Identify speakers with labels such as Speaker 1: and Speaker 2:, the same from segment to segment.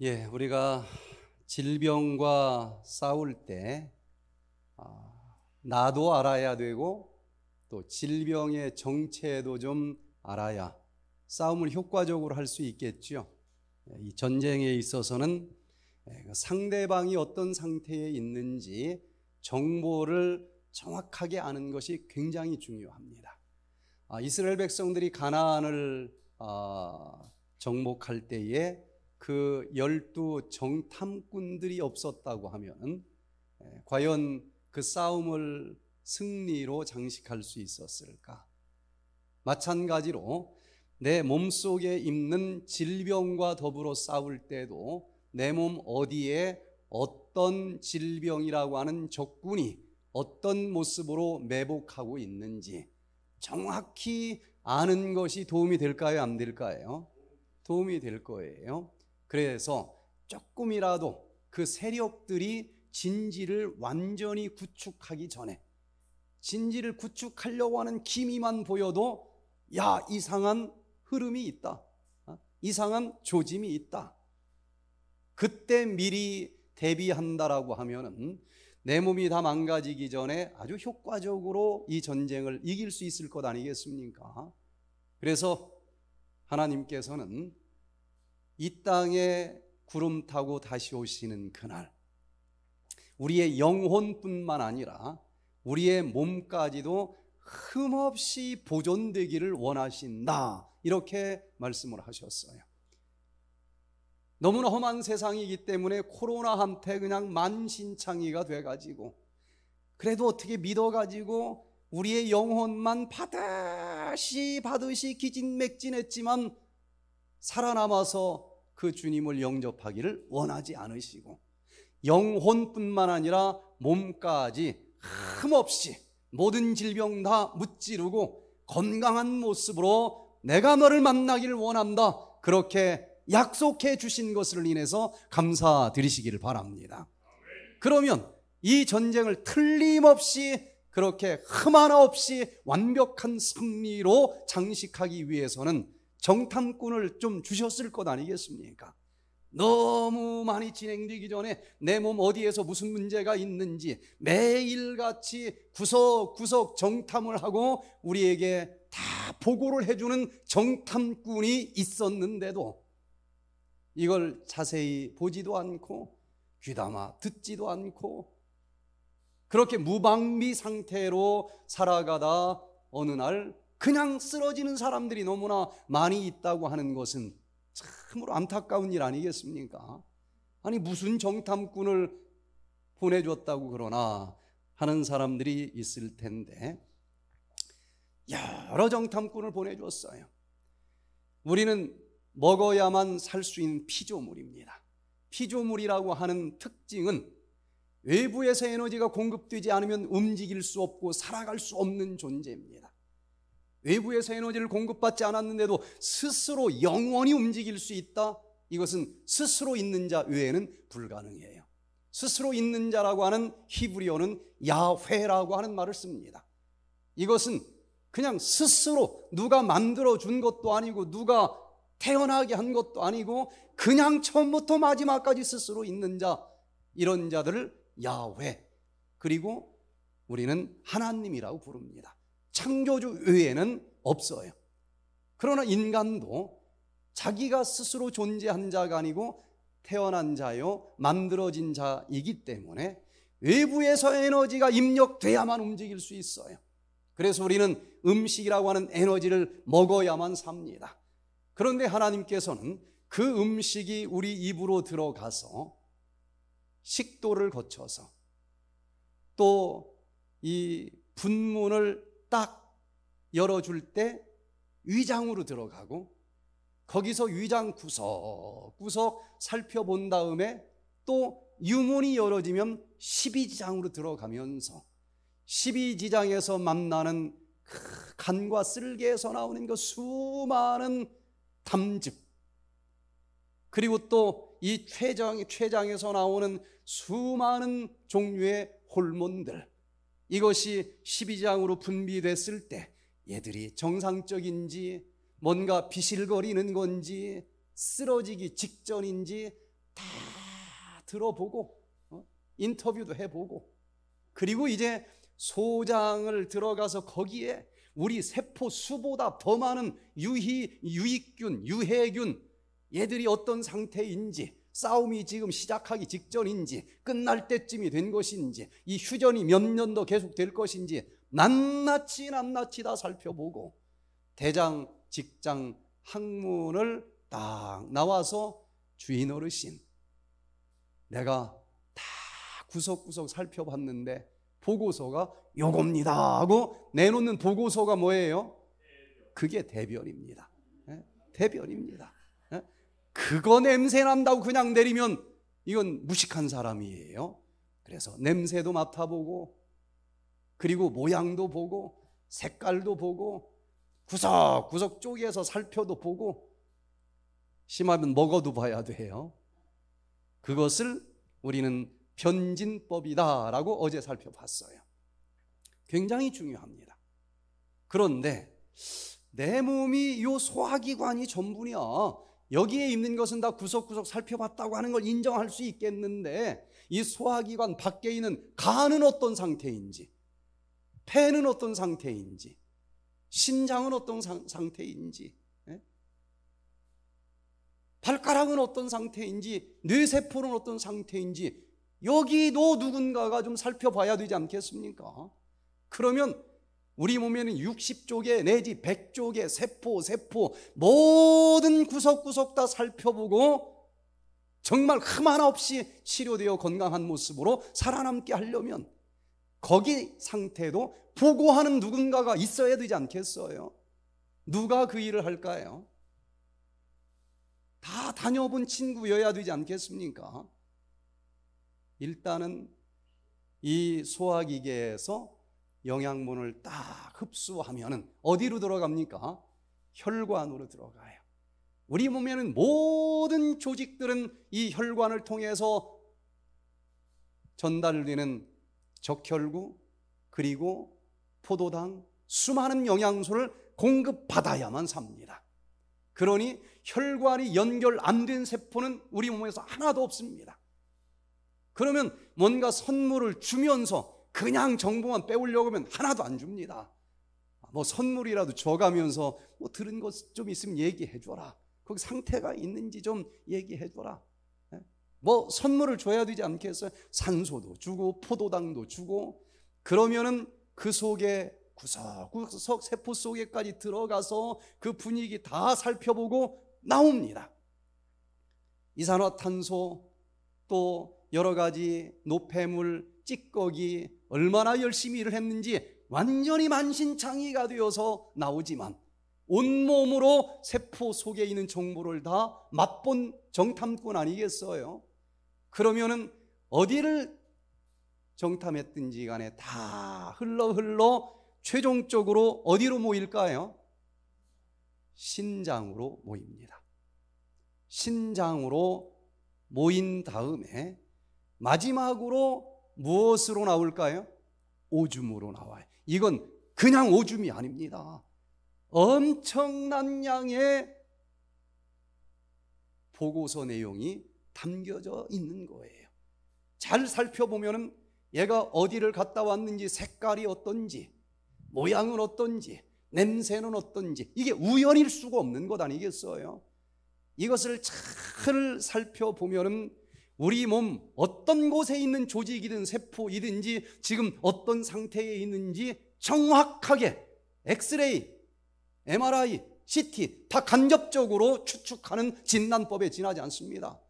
Speaker 1: 예, 우리가 질병과 싸울 때 아, 나도 알아야 되고 또 질병의 정체도 좀 알아야 싸움을 효과적으로 할 수 있겠죠. 예, 이 전쟁에 있어서는 예, 그 상대방이 어떤 상태에 있는지 정보를 정확하게 아는 것이 굉장히 중요합니다. 아, 이스라엘 백성들이 가나안을 아, 정복할 때에 그 열두 정탐꾼들이 없었다고 하면 예, 과연 그 싸움을 승리로 장식할 수 있었을까? 마찬가지로 내 몸속에 있는 질병과 더불어 싸울 때도 내 몸 어디에 어떤 질병이라고 하는 적군이 어떤 모습으로 매복하고 있는지 정확히 아는 것이 도움이 될까요? 안 될까요? 도움이 될 거예요. 그래서 조금이라도 그 세력들이 진지를 완전히 구축하기 전에 진지를 구축하려고 하는 기미만 보여도 야 이상한 흐름이 있다. 어? 이상한 조짐이 있다. 그때 미리 대비한다라고 하면은 내 몸이 다 망가지기 전에 아주 효과적으로 이 전쟁을 이길 수 있을 것 아니겠습니까? 그래서 하나님께서는 이 땅에 구름 타고 다시 오시는 그날 우리의 영혼뿐만 아니라 우리의 몸까지도 흠없이 보존되기를 원하신다. 이렇게 말씀을 하셨어요. 너무나 험한 세상이기 때문에 코로나한테 그냥 만신창이가 돼가지고 그래도 어떻게 믿어가지고 우리의 영혼만 받으시 받으시 기진맥진했지만 살아남아서 그 주님을 영접하기를 원하지 않으시고 영혼뿐만 아니라 몸까지 흠없이 모든 질병 다 무찌르고 건강한 모습으로 내가 너를 만나기를 원한다. 그렇게 약속해 주신 것을 인해서 감사드리시기를 바랍니다. 그러면 이 전쟁을 틀림없이 그렇게 흠 하나 없이 완벽한 승리로 장식하기 위해서는 정탐꾼을 좀 주셨을 것 아니겠습니까? 너무 많이 진행되기 전에 내 몸 어디에서 무슨 문제가 있는지 매일같이 구석구석 정탐을 하고 우리에게 다 보고를 해주는 정탐꾼이 있었는데도 이걸 자세히 보지도 않고 귀담아 듣지도 않고 그렇게 무방비 상태로 살아가다 어느 날 그냥 쓰러지는 사람들이 너무나 많이 있다고 하는 것은 참으로 안타까운 일 아니겠습니까? 아니, 무슨 정탐꾼을 보내줬다고 그러나 하는 사람들이 있을 텐데, 여러 정탐꾼을 보내줬어요. 우리는 먹어야만 살 수 있는 피조물입니다. 피조물이라고 하는 특징은 외부에서 에너지가 공급되지 않으면 움직일 수 없고 살아갈 수 없는 존재입니다. 외부에서 에너지를 공급받지 않았는데도 스스로 영원히 움직일 수 있다? 이것은 스스로 있는 자 외에는 불가능해요. 스스로 있는 자라고 하는 히브리어는 야훼라고 하는 말을 씁니다. 이것은 그냥 스스로 누가 만들어 준 것도 아니고 누가 태어나게 한 것도 아니고 그냥 처음부터 마지막까지 스스로 있는 자 이런 자들을 야훼 그리고 우리는 하나님이라고 부릅니다. 창조주 외에는 없어요. 그러나 인간도 자기가 스스로 존재한 자가 아니고 태어난 자요, 만들어진 자이기 때문에 외부에서 에너지가 입력돼야만 움직일 수 있어요. 그래서 우리는 음식이라고 하는 에너지를 먹어야만 삽니다. 그런데 하나님께서는 그 음식이 우리 입으로 들어가서 식도를 거쳐서 또 이 분문을 딱 열어줄 때 위장으로 들어가고 거기서 위장 구석구석 살펴본 다음에 또 유문이 열어지면 12지장으로 들어가면서 12지장에서 만나는 그 간과 쓸개에서 나오는 그 수많은 담즙 그리고 또 이 췌장, 췌장에서 나오는 수많은 종류의 호르몬들 이것이 12장으로 분비됐을 때 얘들이 정상적인지 뭔가 비실거리는 건지 쓰러지기 직전인지 다 들어보고 어? 인터뷰도 해보고 그리고 이제 소장을 들어가서 거기에 우리 세포 수보다 더 많은 유희 유익균 유해균 얘들이 어떤 상태인지 싸움이 지금 시작하기 직전인지 끝날 때쯤이 된 것인지 이 휴전이 몇년도 계속될 것인지 낱낱이 낱낱이 다 살펴보고 대장 직장 학문을 딱 나와서 주인 어르신 내가 다 구석구석 살펴봤는데 보고서가 요겁니다 하고 내놓는 보고서가 뭐예요? 그게 대변입니다. 예, 대변입니다. 그거 냄새 난다고 그냥 내리면 이건 무식한 사람이에요. 그래서 냄새도 맡아보고 그리고 모양도 보고 색깔도 보고 구석구석 쪼개서 살펴도 보고 심하면 먹어도 봐야 돼요. 그것을 우리는 변진법이다라고 어제 살펴봤어요. 굉장히 중요합니다. 그런데 내 몸이 요 소화기관이 전부냐? 여기에 있는 것은 다 구석구석 살펴봤다고 하는 걸 인정할 수 있겠는데 이 소화기관 밖에 있는 간은 어떤 상태인지 폐는 어떤 상태인지 심장은 어떤 상, 태인지 예? 발가락은 어떤 상태인지 뇌세포는 어떤 상태인지 여기도 누군가가 좀 살펴봐야 되지 않겠습니까? 그러면 우리 몸에는 60쪽의 내지 100쪽의 세포, 세포 모든 구석구석 다 살펴보고 정말 흠 하나 없이 치료되어 건강한 모습으로 살아남게 하려면 거기 상태도 보고하는 누군가가 있어야 되지 않겠어요? 누가 그 일을 할까요? 다 다녀본 친구여야 되지 않겠습니까? 일단은 이 소화기계에서 영양분을 딱흡수하면 어디로 들어갑니까? 혈관으로 들어가요. 우리 몸에는 모든 조직들은 이 혈관을 통해서 전달되는 적혈구 그리고 포도당 수많은 영양소를 공급받아야만 삽니다. 그러니 혈관이 연결 안 된 세포는 우리 몸에서 하나도 없습니다. 그러면 뭔가 선물을 주면서 그냥 정보만 빼오려고 하면 하나도 안 줍니다. 뭐 선물이라도 줘가면서 뭐 들은 것 좀 있으면 얘기해 줘라. 거기 상태가 있는지 좀 얘기해 줘라. 예? 뭐 선물을 줘야 되지 않겠어요? 산소도 주고 포도당도 주고 그러면은 그 속에 구석구석 세포 속에까지 들어가서 그 분위기 다 살펴보고 나옵니다. 이산화탄소 또 여러 가지 노폐물, 찌꺼기, 얼마나 열심히 일을 했는지 완전히 만신창이가 되어서 나오지만 온몸으로 세포 속에 있는 정보를 다 맛본 정탐꾼 아니겠어요? 그러면은 어디를 정탐했든지 간에 다 흘러 흘러 최종적으로 어디로 모일까요? 신장으로 모입니다. 신장으로 모인 다음에 마지막으로 무엇으로 나올까요? 오줌으로 나와요. 이건 그냥 오줌이 아닙니다. 엄청난 양의 보고서 내용이 담겨져 있는 거예요. 잘 살펴보면 얘가 어디를 갔다 왔는지 색깔이 어떤지 모양은 어떤지 냄새는 어떤지 이게 우연일 수가 없는 것 아니겠어요? 이것을 잘 살펴보면 우리 몸 어떤 곳에 있는 조직이든 세포이든지 지금 어떤 상태에 있는지 정확하게 엑스레이, MRI, CT 다 간접적으로 추측하는 진단법에 지나지 않습니다.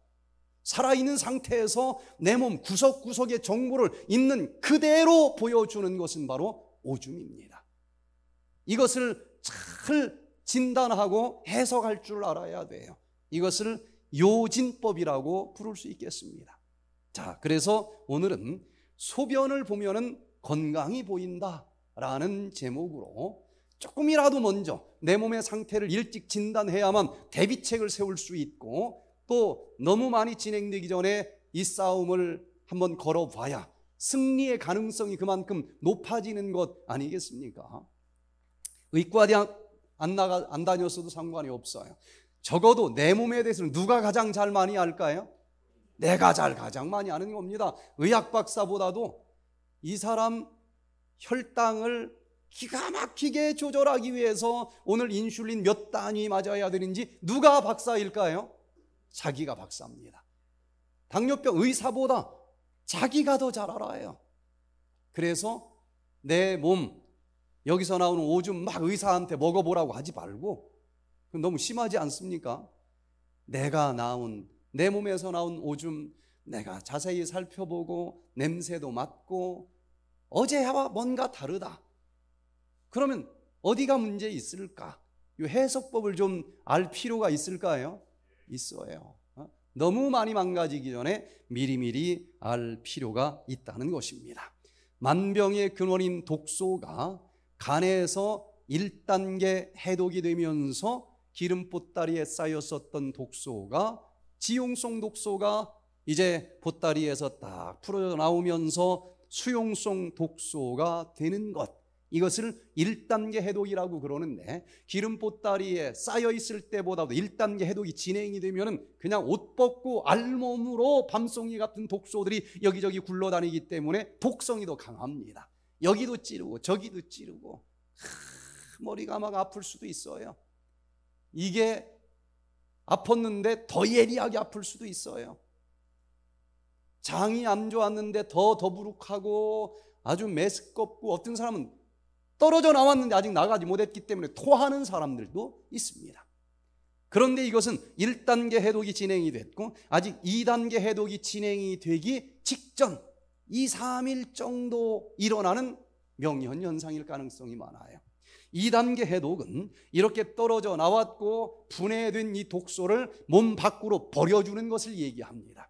Speaker 1: 살아있는 상태에서 내 몸 구석구석의 정보를 있는 그대로 보여주는 것은 바로 오줌입니다. 이것을 잘 진단하고 해석할 줄 알아야 돼요. 이것을 요진법이라고 부를 수 있겠습니다. 자, 그래서 오늘은 소변을 보면은 건강이 보인다라는 제목으로 조금이라도 먼저 내 몸의 상태를 일찍 진단해야만 대비책을 세울 수 있고 또 너무 많이 진행되기 전에 이 싸움을 한번 걸어봐야 승리의 가능성이 그만큼 높아지는 것 아니겠습니까? 의과대학 안, 나가, 안 다녔어도 상관이 없어요. 적어도 내 몸에 대해서는 누가 가장 잘 많이 알까요? 내가 잘 가장 많이 아는 겁니다. 의학 박사보다도 이 사람 혈당을 기가 막히게 조절하기 위해서 오늘 인슐린 몇 단위 맞아야 되는지 누가 박사일까요? 자기가 박사입니다. 당뇨병 의사보다 자기가 더 잘 알아요. 그래서 내 몸 여기서 나오는 오줌 막 의사한테 먹어보라고 하지 말고 너무 심하지 않습니까? 내가 나온 내 몸에서 나온 오줌 내가 자세히 살펴보고 냄새도 맡고 어제와 뭔가 다르다. 그러면 어디가 문제 있을까? 이 해석법을 좀 알 필요가 있을까요? 있어요. 어? 너무 많이 망가지기 전에 미리미리 알 필요가 있다는 것입니다. 만병의 근원인 독소가 간에서 1단계 해독이 되면서 기름 보따리에 쌓였었던 독소가 지용성 독소가 이제 보따리에서 딱 풀어져 나오면서 수용성 독소가 되는 것. 이것을 1단계 해독이라고 그러는데 기름 보따리에 쌓여 있을 때보다도 1단계 해독이 진행이 되면은 그냥 옷 벗고 알몸으로 밤송이 같은 독소들이 여기저기 굴러다니기 때문에 독성이 더 강합니다. 여기도 찌르고 저기도 찌르고 하, 머리가 막 아플 수도 있어요. 이게 아팠는데 더 예리하게 아플 수도 있어요. 장이 안 좋았는데 더 더부룩하고 아주 메스껍고 어떤 사람은 떨어져 나왔는데 아직 나가지 못했기 때문에 토하는 사람들도 있습니다. 그런데 이것은 1단계 해독이 진행이 됐고 아직 2단계 해독이 진행이 되기 직전 2, 3일 정도 일어나는 명현 현상일 가능성이 많아요. 2단계 해독은 이렇게 떨어져 나왔고 분해된 이 독소를 몸 밖으로 버려주는 것을 얘기합니다.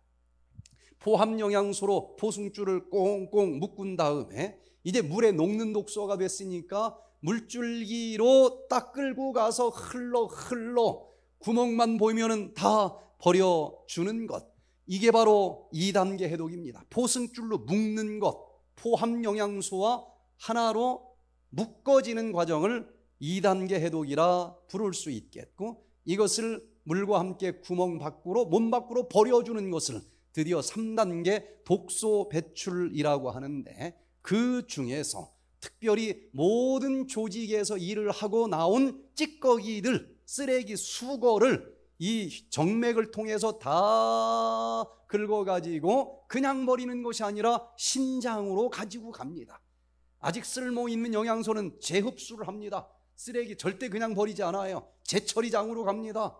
Speaker 1: 포함 영양소로 포승줄을 꽁꽁 묶은 다음에 이제 물에 녹는 독소가 됐으니까 물줄기로 딱 끌고 가서 흘러 흘러 구멍만 보이면은 다 버려주는 것. 이게 바로 2단계 해독입니다. 포승줄로 묶는 것, 포함 영양소와 하나로 묶어지는 과정을 2단계 해독이라 부를 수 있겠고 이것을 물과 함께 구멍 밖으로 몸 밖으로 버려주는 것을 드디어 3단계 독소 배출이라고 하는데 그 중에서 특별히 모든 조직에서 일을 하고 나온 찌꺼기들 쓰레기 수거를 이 정맥을 통해서 다 긁어가지고 그냥 버리는 것이 아니라 신장으로 가지고 갑니다 아직 쓸모 있는 영양소는 재흡수를 합니다. 쓰레기 절대 그냥 버리지 않아요. 재처리장으로 갑니다.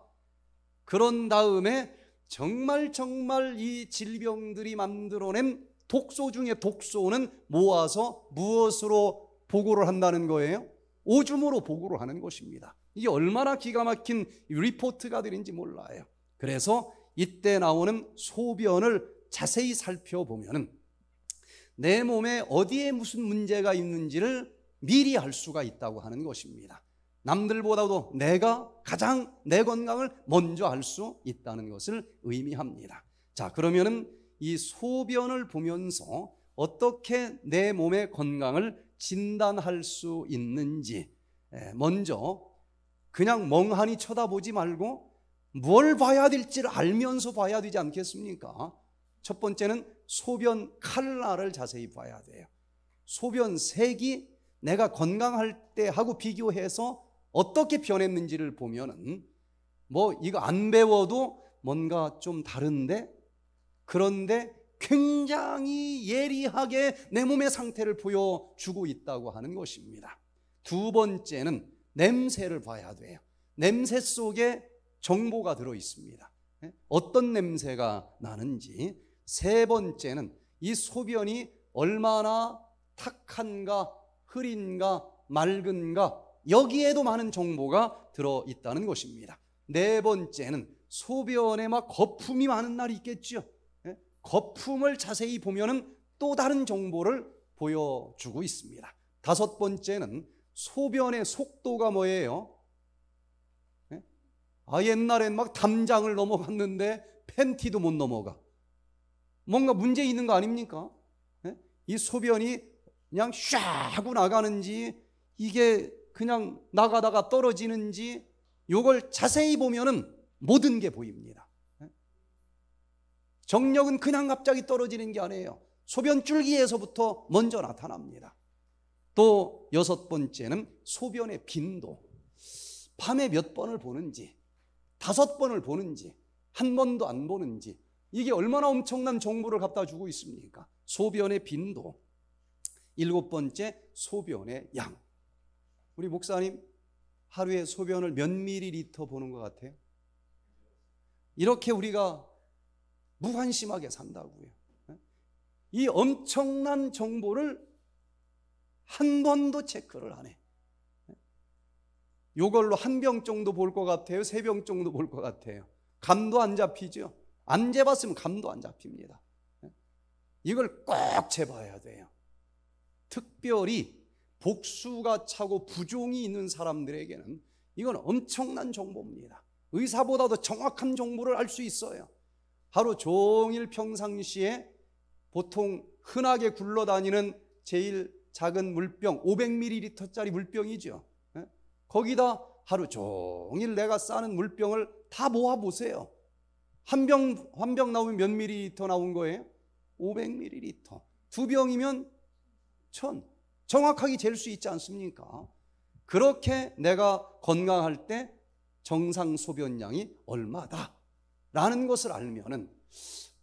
Speaker 1: 그런 다음에 정말 정말 이 질병들이 만들어낸 독소 중에 독소는 모아서 무엇으로 보고를 한다는 거예요? 오줌으로 보고를 하는 것입니다. 이게 얼마나 기가 막힌 리포트가 들인지 몰라요. 그래서 이때 나오는 소변을 자세히 살펴보면은 내 몸에 어디에 무슨 문제가 있는지를 미리 알 수가 있다고 하는 것입니다. 남들보다도 내가 가장 내 건강을 먼저 알 수 있다는 것을 의미합니다. 자, 그러면은 이 소변을 보면서 어떻게 내 몸의 건강을 진단할 수 있는지 먼저 그냥 멍하니 쳐다보지 말고 뭘 봐야 될지를 알면서 봐야 되지 않겠습니까? 첫 번째는 소변 칼라를 자세히 봐야 돼요. 소변 색이 내가 건강할 때 하고 비교해서 어떻게 변했는지를 보면은 뭐 이거 안 배워도 뭔가 좀 다른데 그런데 굉장히 예리하게 내 몸의 상태를 보여주고 있다고 하는 것입니다. 두 번째는 냄새를 봐야 돼요. 냄새 속에 정보가 들어 있습니다. 예? 어떤 냄새가 나는지 세 번째는 이 소변이 얼마나 탁한가, 흐린가, 맑은가 여기에도 많은 정보가 들어 있다는 것입니다. 네 번째는 소변에 막 거품이 많은 날이 있겠죠. 예? 거품을 자세히 보면은 또 다른 정보를 보여주고 있습니다. 다섯 번째는 소변의 속도가 뭐예요? 예? 아 옛날엔 막 담장을 넘어갔는데 팬티도 못 넘어가. 뭔가 문제 있는 거 아닙니까? 예? 이 소변이 그냥 샤 하고 나가는지 이게 그냥 나가다가 떨어지는지 요걸 자세히 보면은 모든 게 보입니다. 예? 정력은 그냥 갑자기 떨어지는 게 아니에요. 소변 줄기에서부터 먼저 나타납니다. 또 여섯 번째는 소변의 빈도. 밤에 몇 번을 보는지, 다섯 번을 보는지, 한 번도 안 보는지, 이게 얼마나 엄청난 정보를 갖다 주고 있습니까? 소변의 빈도. 일곱 번째, 소변의 양. 우리 목사님, 하루에 소변을 몇 밀리리터 보는 것 같아요? 이렇게 우리가 무관심하게 산다고요. 이 엄청난 정보를 한 번도 체크를 안 해. 요걸로 한 병 정도 볼 것 같아요? 세 병 정도 볼 것 같아요? 감도 안 잡히죠? 안 재봤으면 감도 안 잡힙니다. 이걸 꼭 재봐야 돼요. 특별히 복수가 차고 부종이 있는 사람들에게는 이건 엄청난 정보입니다. 의사보다도 정확한 정보를 알 수 있어요. 하루 종일 평상시에 보통 흔하게 굴러다니는 제일 작은 물병, 500ml짜리 물병이죠. 예? 거기다 하루 종일 내가 싸는 물병을 다 모아보세요. 한 병, 한 병 나오면 몇 밀리리터 나온 거예요? 500ml. 두 병이면 1 정확하게 잴 수 있지 않습니까? 그렇게 내가 건강할 때 정상 소변량이 얼마다. 라는 것을 알면은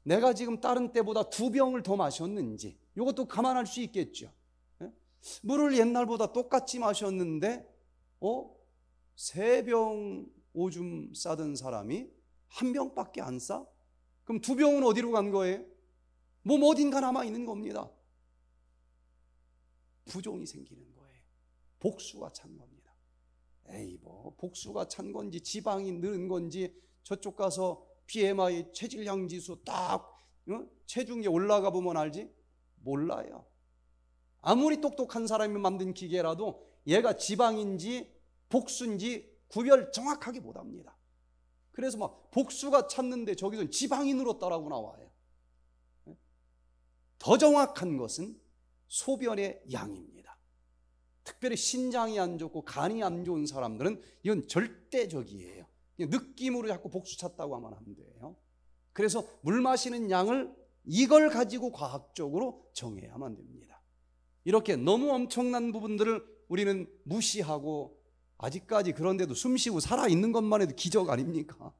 Speaker 1: 내가 지금 다른 때보다 두 병을 더 마셨는지 이것도 감안할 수 있겠죠. 예? 물을 옛날보다 똑같이 마셨는데, 어? 세 병 오줌 싸던 사람이 한 병밖에 안 싸? 그럼 두 병은 어디로 간 거예요? 몸 어딘가 남아 있는 겁니다. 부종이 생기는 거예요. 복수가 찬 겁니다. 에이, 뭐, 복수가 찬 건지, 지방이 늘은 건지, 저쪽 가서 BMI 체질량 지수 딱, 어? 체중이 올라가 보면 알지? 몰라요. 아무리 똑똑한 사람이 만든 기계라도 얘가 지방인지 복수인지 구별 정확하게 못 합니다. 그래서 막 복수가 찾는데 저기서 지방인으로 따라고 나와요. 예? 더 정확한 것은 소변의 양입니다. 특별히 신장이 안 좋고 간이 안 좋은 사람들은 이건 절대적이에요. 느낌으로 자꾸 복수 찾다고 하면 안 돼요. 그래서 물 마시는 양을 이걸 가지고 과학적으로 정해야만 됩니다. 이렇게 너무 엄청난 부분들을 우리는 무시하고 아직까지 그런데도 숨쉬고 살아있는 것만 해도 기적 아닙니까?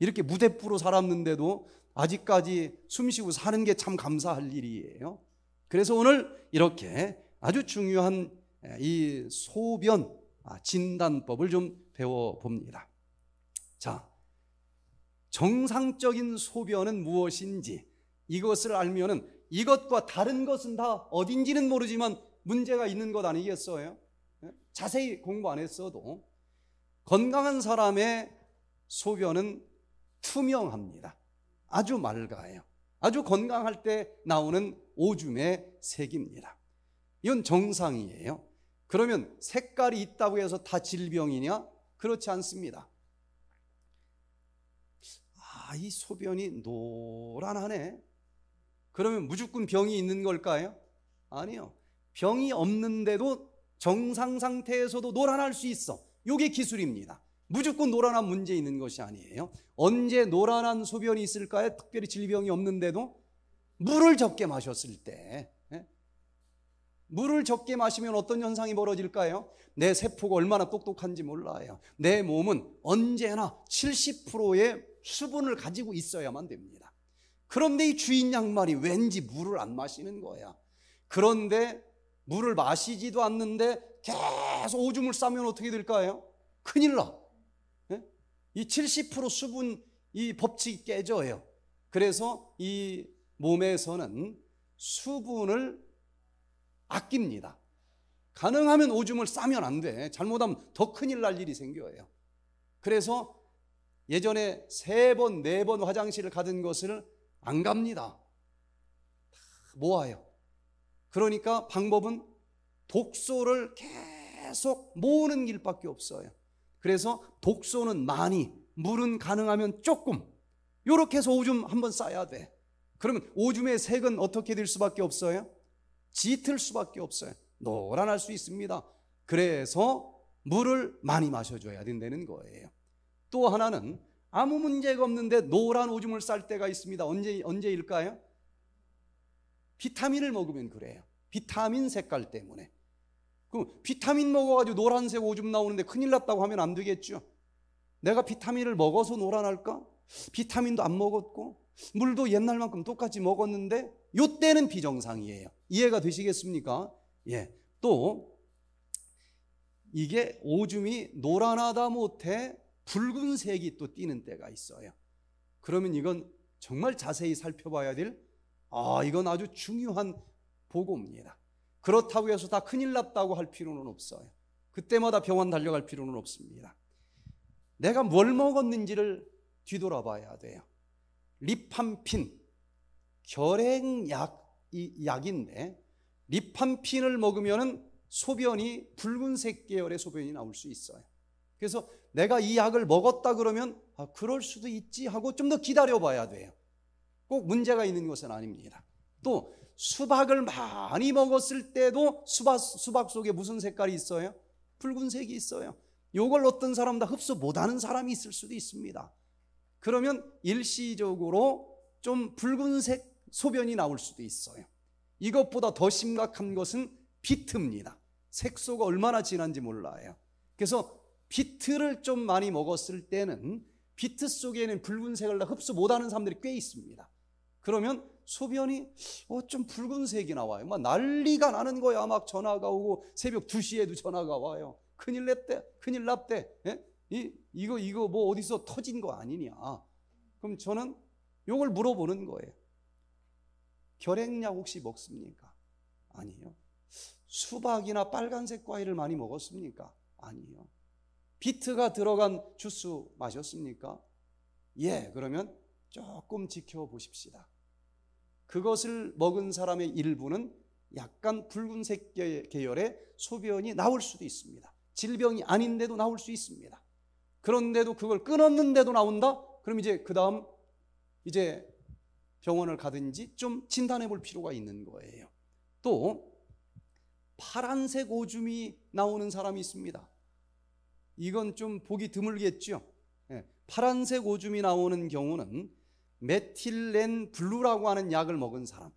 Speaker 1: 이렇게 무대프로 살았는데도 아직까지 숨쉬고 사는 게 참 감사할 일이에요. 그래서 오늘 이렇게 아주 중요한 이 소변 아, 진단법을 좀 배워봅니다. 자, 정상적인 소변은 무엇인지 이것을 알면은 이것과 다른 것은 다 어딘지는 모르지만 문제가 있는 것 아니겠어요? 자세히 공부 안 했어도 건강한 사람의 소변은 투명합니다. 아주 맑아요. 아주 건강할 때 나오는 오줌의 색입니다. 이건 정상이에요. 그러면 색깔이 있다고 해서 다 질병이냐? 그렇지 않습니다. 아, 이 소변이 노란하네. 그러면 무조건 병이 있는 걸까요? 아니요. 병이 없는데도 정상 상태에서도 노란할 수 있어. 요게 기술입니다. 무조건 노란한 문제 있는 것이 아니에요. 언제 노란한 소변이 있을까요? 특별히 질병이 없는데도 물을 적게 마셨을 때 예? 물을 적게 마시면 어떤 현상이 벌어질까요? 내 세포가 얼마나 똑똑한지 몰라요. 내 몸은 언제나 70%의 수분을 가지고 있어야만 됩니다. 그런데 이 주인 양말이 왠지 물을 안 마시는 거야. 그런데 물을 마시지도 않는데 계속 오줌을 싸면 어떻게 될까요? 큰일 나. 예? 이70% 수분 이 법칙이 깨져요. 그래서 이 몸에서는 수분을 아낍니다. 가능하면 오줌을 싸면 안 돼. 잘못하면 더 큰일 날 일이 생겨요. 그래서 예전에 세 번, 네 번 화장실을 가던 것을 안 갑니다. 다 모아요. 그러니까 방법은 독소를 계속 모으는 길밖에 없어요. 그래서 독소는 많이, 물은 가능하면 조금, 요렇게 해서 오줌 한번 싸야 돼. 그러면 오줌의 색은 어떻게 될 수밖에 없어요? 짙을 수밖에 없어요. 노란할 수 있습니다. 그래서 물을 많이 마셔줘야 된다는 거예요. 또 하나는 아무 문제가 없는데 노란 오줌을 쌀 때가 있습니다. 언제, 언제일까요? 비타민을 먹으면 그래요. 비타민 색깔 때문에. 그럼 비타민 먹어가지고 노란색 오줌 나오는데 큰일 났다고 하면 안 되겠죠. 내가 비타민을 먹어서 노란할까? 비타민도 안 먹었고 물도 옛날만큼 똑같이 먹었는데 요때는 비정상이에요. 이해가 되시겠습니까? 예. 또 이게 오줌이 노란하다 못해 붉은색이 또 띄는 때가 있어요. 그러면 이건 정말 자세히 살펴봐야 될 아, 이건 아주 중요한 보고입니다. 그렇다고 해서 다 큰일 났다고 할 필요는 없어요. 그때마다 병원 달려갈 필요는 없습니다. 내가 뭘 먹었는지를 뒤돌아봐야 돼요. 리판핀 결핵약 약인데 리판핀을 먹으면 소변이 붉은색 계열의 소변이 나올 수 있어요. 그래서 내가 이 약을 먹었다 그러면 아, 그럴 수도 있지 하고 좀 더 기다려 봐야 돼요. 꼭 문제가 있는 것은 아닙니다. 또 수박을 많이 먹었을 때도 수박, 수박 속에 무슨 색깔이 있어요? 붉은색이 있어요. 요걸 어떤 사람 다 흡수 못하는 사람이 있을 수도 있습니다. 그러면 일시적으로 좀 붉은색 소변이 나올 수도 있어요. 이것보다 더 심각한 것은 비트입니다. 색소가 얼마나 진한지 몰라요. 그래서 비트를 좀 많이 먹었을 때는 비트 속에는 붉은색을 다 흡수 못하는 사람들이 꽤 있습니다. 그러면 소변이 어, 좀 붉은색이 나와요. 막 난리가 나는 거야. 막 전화가 오고 새벽 2시에도 전화가 와요. 큰일 났대. 큰일 났대. 예? 이, 이거, 이거 뭐 어디서 터진 거 아니냐. 그럼 저는 요걸 물어보는 거예요. 결핵약 혹시 먹습니까? 아니요. 수박이나 빨간색 과일을 많이 먹었습니까? 아니요. 비트가 들어간 주스 마셨습니까? 예, 그러면 조금 지켜보십시다. 그것을 먹은 사람의 일부는 약간 붉은색 계열의 소변이 나올 수도 있습니다. 질병이 아닌데도 나올 수 있습니다. 그런데도 그걸 끊었는데도 나온다? 그럼 이제 그 다음 이제 병원을 가든지 좀 진단해 볼 필요가 있는 거예요. 또 파란색 오줌이 나오는 사람이 있습니다. 이건 좀 보기 드물겠죠. 예, 파란색 오줌이 나오는 경우는 메틸렌 블루라고 하는 약을 먹은 사람.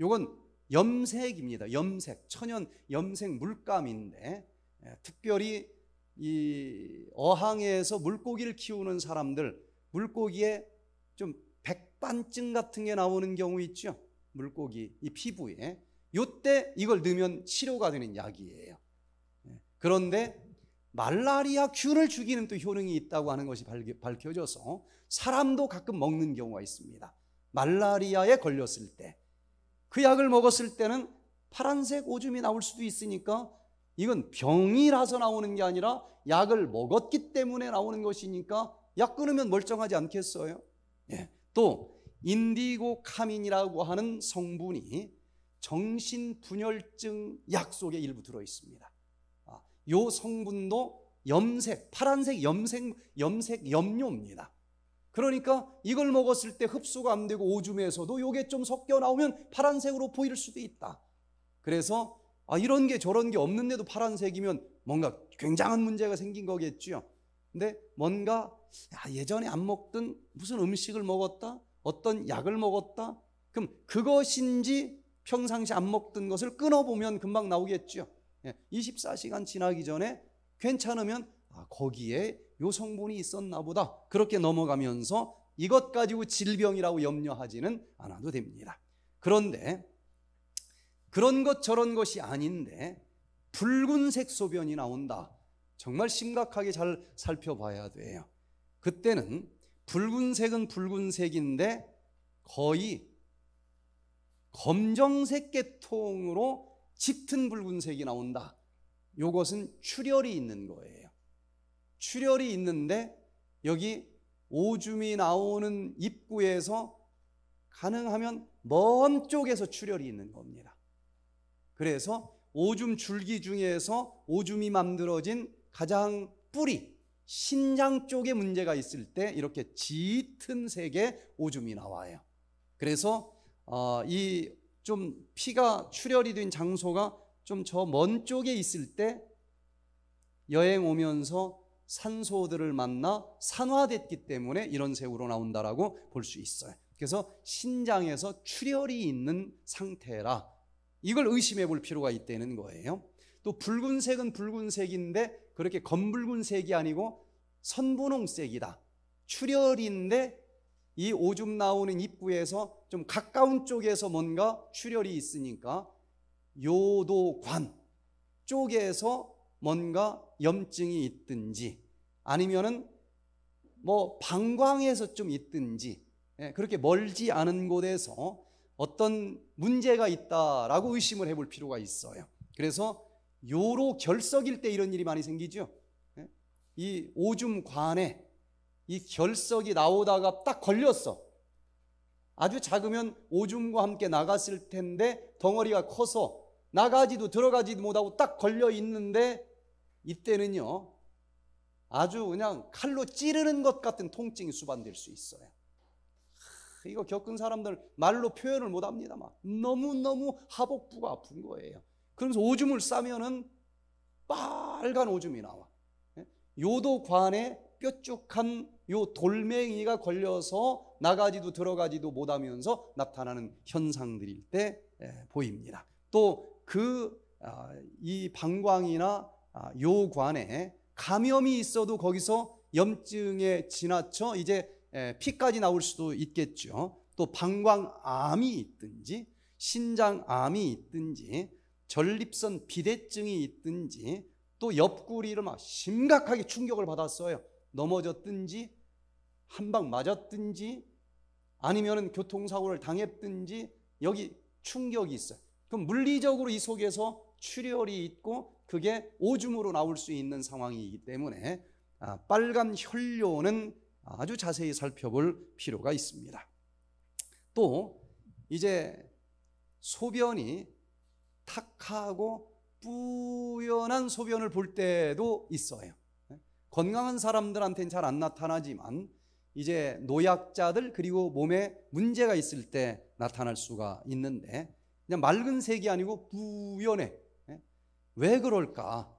Speaker 1: 요건 염색입니다. 염색. 천연 염색 물감인데 예, 특별히 이 어항에서 물고기를 키우는 사람들 물고기에 좀 백반증 같은 게 나오는 경우 있죠. 물고기 이 피부에 요 때 이걸 넣으면 치료가 되는 약이에요. 예, 그런데 말라리아 균을 죽이는 또 효능이 있다고 하는 것이 밝혀져서 사람도 가끔 먹는 경우가 있습니다. 말라리아에 걸렸을 때 그 약을 먹었을 때는 파란색 오줌이 나올 수도 있으니까 이건 병이라서 나오는 게 아니라 약을 먹었기 때문에 나오는 것이니까 약 끊으면 멀쩡하지 않겠어요? 예. 또 인디고 카민이라고 하는 성분이 정신분열증 약 속에 일부 들어 있습니다. 요 성분도 염색, 파란색 염색, 염색 염료입니다. 그러니까 이걸 먹었을 때 흡수가 안 되고 오줌에서도 요게 좀 섞여 나오면 파란색으로 보일 수도 있다. 그래서 아 이런 게 저런 게 없는데도 파란색이면 뭔가 굉장한 문제가 생긴 거겠지요. 근데 뭔가 야, 예전에 안 먹던 무슨 음식을 먹었다, 어떤 약을 먹었다. 그럼 그것인지 평상시 안 먹던 것을 끊어보면 금방 나오겠지요. 24시간 예, 지나기 전에 괜찮으면 아, 거기에 요 성분이 있었나 보다. 그렇게 넘어가면서 이것 가지고 질병이라고 염려하지는 않아도 됩니다. 그런데 그런 것 저런 것이 아닌데 붉은색 소변이 나온다. 정말 심각하게 잘 살펴봐야 돼요. 그때는 붉은색은 붉은색인데 거의 검정색 계통으로 짙은 붉은색이 나온다. 요것은 출혈이 있는 거예요. 출혈이 있는데 여기 오줌이 나오는 입구에서 가능하면 먼 쪽에서 출혈이 있는 겁니다. 그래서 오줌 줄기 중에서 오줌이 만들어진 가장 뿌리, 신장 쪽에 문제가 있을 때 이렇게 짙은 색의 오줌이 나와요. 그래서 어, 이좀 피가 출혈이 된 장소가 좀 저 먼 쪽에 있을 때 여행 오면서 산소들을 만나 산화됐기 때문에 이런 색으로 나온다라고 볼 수 있어요. 그래서 신장에서 출혈이 있는 상태라 이걸 의심해 볼 필요가 있다는 거예요. 또 붉은색은 붉은색인데 그렇게 검붉은색이 아니고 선분홍색이다. 출혈인데 이 오줌 나오는 입구에서 좀 가까운 쪽에서 뭔가 출혈이 있으니까 요도관 쪽에서 뭔가 염증이 있든지 아니면은 뭐 방광에서 좀 있든지 예, 그렇게 멀지 않은 곳에서 어떤 문제가 있다라고 의심을 해볼 필요가 있어요. 그래서 요로 결석일 때 이런 일이 많이 생기죠. 예, 이 오줌관에 이 결석이 나오다가 딱 걸렸어. 아주 작으면 오줌과 함께 나갔을 텐데 덩어리가 커서 나가지도 들어가지도 못하고 딱 걸려 있는데 이때는요 아주 그냥 칼로 찌르는 것 같은 통증이 수반될 수 있어요. 이거 겪은 사람들 말로 표현을 못 합니다. 막 너무너무 하복부가 아픈 거예요. 그러면서 오줌을 싸면은 빨간 오줌이 나와. 예? 요도관의 뾰족한 요 돌멩이가 걸려서 나가지도 들어가지도 못하면서 나타나는 현상들일 때 보입니다. 또 그이 아, 방광이나 아, 요관에 감염이 있어도 거기서 염증에 지나쳐 이제 피까지 나올 수도 있겠죠. 또 방광암이 있든지 신장암이 있든지 전립선 비대증이 있든지 또 옆구리를 막 심각하게 충격을 받았어요. 넘어졌든지 한방 맞았든지 아니면은 교통사고를 당했든지 여기 충격이 있어요. 그럼 물리적으로 이 속에서 출혈이 있고 그게 오줌으로 나올 수 있는 상황이기 때문에 아, 빨간 혈뇨는 아주 자세히 살펴볼 필요가 있습니다. 또 이제 소변이 탁하고 뿌연한 소변을 볼 때도 있어요. 건강한 사람들한테는 잘 안 나타나지만 이제 노약자들 그리고 몸에 문제가 있을 때 나타날 수가 있는데 그냥 맑은 색이 아니고 부연해. 예? 왜 그럴까?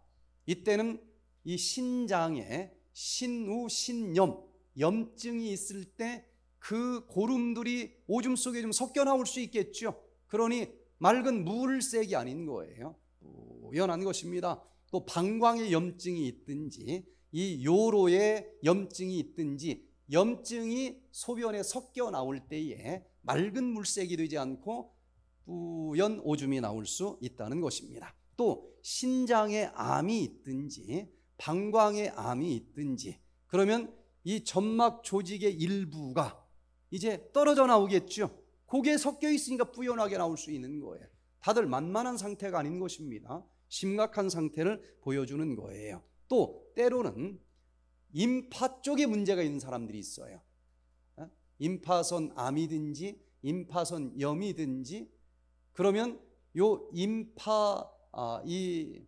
Speaker 1: 이때는 이 신장에 신우, 신염, 염증이 있을 때 그 고름들이 오줌 속에 좀 섞여 나올 수 있겠죠. 그러니 맑은 물색이 아닌 거예요. 연한 것입니다. 또 방광에 염증이 있든지 이 요로에 염증이 있든지 염증이 소변에 섞여 나올 때에 맑은 물색이 되지 않고 뿌연 오줌이 나올 수 있다는 것입니다. 또 신장에 암이 있든지 방광에 암이 있든지 그러면 이 점막 조직의 일부가 이제 떨어져 나오겠죠. 고기 섞여 있으니까 뿌연하게 나올 수 있는 거예요. 다들 만만한 상태가 아닌 것입니다. 심각한 상태를 보여주는 거예요. 또 때로는 임파 쪽에 문제가 있는 사람들이 있어요. 임파선 어? 암이든지 임파선 염이든지 그러면 요 임파 아, 이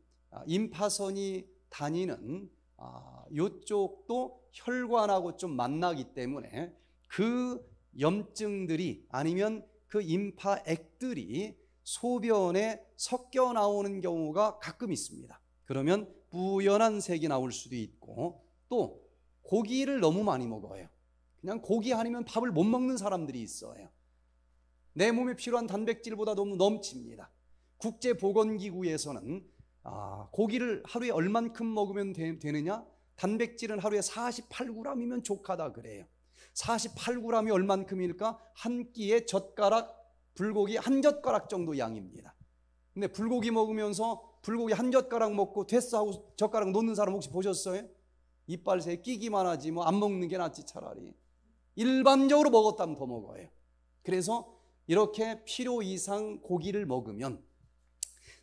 Speaker 1: 임파선이 아, 다니는 아, 요쪽도 혈관하고 좀 만나기 때문에 그 염증들이 아니면 그 임파액들이 소변에 섞여 나오는 경우가 가끔 있습니다. 그러면 뿌연한 색이 나올 수도 있고 또 고기를 너무 많이 먹어요. 그냥 고기 아니면 밥을 못 먹는 사람들이 있어요. 내 몸에 필요한 단백질보다 너무 넘칩니다. 국제보건기구에서는 아, 고기를 하루에 얼만큼 먹으면 되, 느냐 단백질은 하루에 48g이면 족하다 그래요. 48g이 얼만큼일까? 한 끼에 젓가락 불고기 한 젓가락 정도 양입니다. 근데 불고기 먹으면서 불고기 한 젓가락 먹고 됐어 하고 젓가락 놓는 사람 혹시 보셨어요? 이빨 에 끼기만 하지 뭐 안 먹는 게 낫지 차라리. 일반적으로 먹었다면 더 먹어요. 그래서 이렇게 필요 이상 고기를 먹으면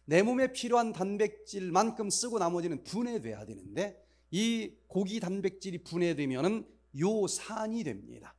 Speaker 1: 내 몸에 필요한 단백질만큼 쓰고 나머지는 분해돼야 되는데 이 고기 단백질이 분해되면은 요산이 됩니다.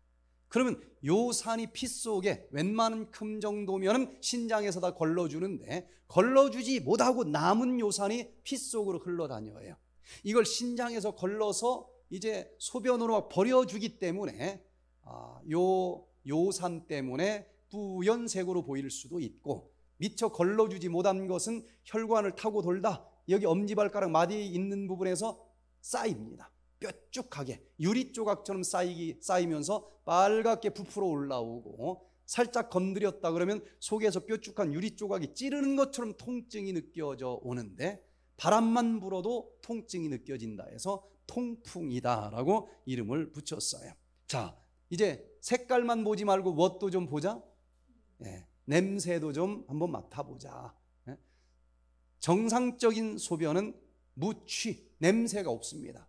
Speaker 1: 그러면 요산이 피 속에 웬만큼 정도면은 신장에서 다 걸러주는데 걸러주지 못하고 남은 요산이 피 속으로 흘러다녀요. 이걸 신장에서 걸러서 이제 소변으로 막 버려주기 때문에 아, 요 요산 때문에 뿌연색으로 보일 수도 있고 미처 걸러주지 못한 것은 혈관을 타고 돌다 여기 엄지발가락 마디 있는 부분에서 쌓입니다. 뾰족하게 유리 조각처럼 쌓이기 쌓이면서 빨갛게 부풀어 올라오고 살짝 건드렸다 그러면 속에서 뾰족한 유리 조각이 찌르는 것처럼 통증이 느껴져 오는데 바람만 불어도 통증이 느껴진다 해서 통풍이다라고 이름을 붙였어요. 자, 이제 색깔만 보지 말고 무도좀 보자. 네, 냄새도 좀 한번 맡아보자. 네? 정상적인 소변은 무취, 냄새가 없습니다.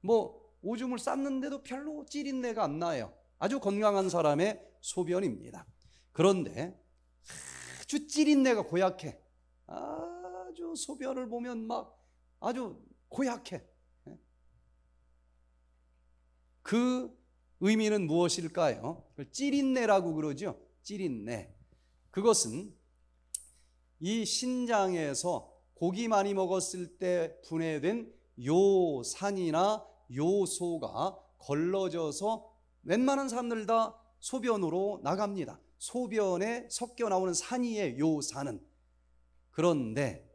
Speaker 1: 뭐 오줌을 쌌는데도 별로 찌린내가 안 나요. 아주 건강한 사람의 소변입니다. 그런데 아주 찌린내가 고약해. 아, 아주 소변을 보면 막 아주 고약해. 예? 그 의미는 무엇일까요? 찌린내라고 그러죠. 찌린내. 그것은 이 신장에서 고기 많이 먹었을 때 분해된 요산이나 요소가 걸러져서 웬만한 사람들 다 소변으로 나갑니다. 소변에 섞여 나오는 산이의 요산은 그런데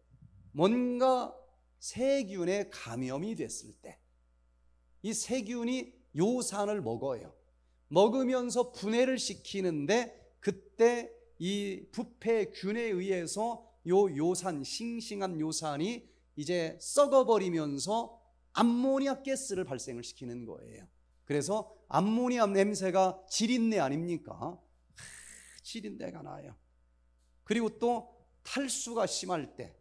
Speaker 1: 뭔가 세균에 감염이 됐을 때 이 세균이 요산을 먹어요. 먹으면서 분해를 시키는데 그때 이 부패균에 의해서 요 요산 싱싱한 요산이 이제 썩어버리면서 암모니아 가스를 발생을 시키는 거예요. 그래서 암모니아 냄새가 지린내 아닙니까? 하, 지린내가 나요. 그리고 또 탈수가 심할 때